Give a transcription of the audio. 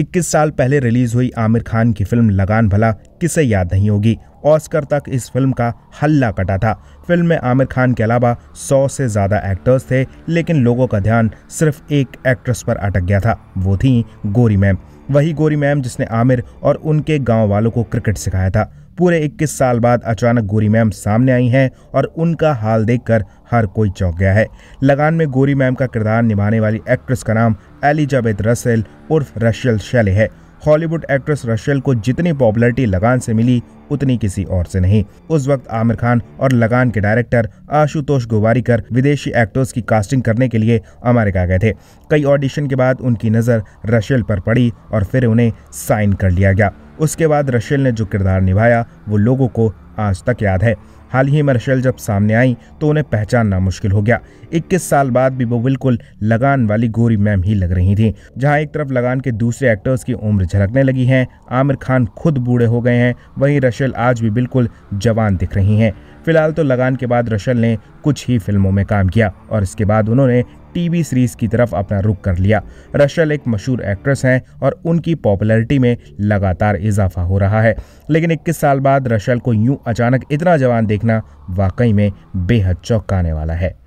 21 साल पहले रिलीज हुई आमिर खान की फिल्म लगान भला किसे याद नहीं होगी ऑस्कर तक इस फिल्म का हल्ला कटा था फिल्म में आमिर खान के अलावा 100 से ज़्यादा एक्टर्स थे लेकिन लोगों का ध्यान सिर्फ एक एक्ट्रेस पर अटक गया था वो थी गोरी मैम वही गोरी मैम जिसने आमिर और उनके गांव वालों को क्रिकेट सिखाया था पूरे 21 साल बाद अचानक गोरी मैम सामने आई हैं और उनका हाल देखकर हर कोई चौंक गया है लगान में गोरी मैम का किरदार निभाने वाली एक्ट्रेस का नाम एलिजाबेथ रसेल उर्फ रशियल शैले है हॉलीवुड एक्ट्रेस रशियल को जितनी पॉपुलरिटी लगान से मिली उतनी किसी और से नहीं उस वक्त आमिर खान और लगान के डायरेक्टर आशुतोष गोवारीकर विदेशी एक्टर्स की कास्टिंग करने के लिए अमेरिका गए थे कई ऑडिशन के बाद उनकी नज़र रशियल पर पड़ी और फिर उन्हें साइन कर लिया गया उसके बाद रशेल ने जो किरदार निभाया वो लोगों को आज तक याद है हाल ही में रशेल जब सामने आई तो उन्हें पहचानना मुश्किल हो गया 21 साल बाद भी वो बिल्कुल लगान वाली गोरी मैम ही लग रही थी जहां एक तरफ लगान के दूसरे एक्टर्स की उम्र झलकने लगी है आमिर खान खुद बूढ़े हो गए हैं वहीं रशेल आज भी बिल्कुल जवान दिख रही हैं फिलहाल तो लगान के बाद रशल ने कुछ ही फिल्मों में काम किया और इसके बाद उन्होंने टीवी सीरीज की तरफ अपना रुख कर लिया रशल एक मशहूर एक्ट्रेस हैं और उनकी पॉपुलैरिटी में लगातार इजाफा हो रहा है लेकिन इक्कीस साल बाद रशल को यूं अचानक इतना जवान देखना वाकई में बेहद चौंकाने वाला है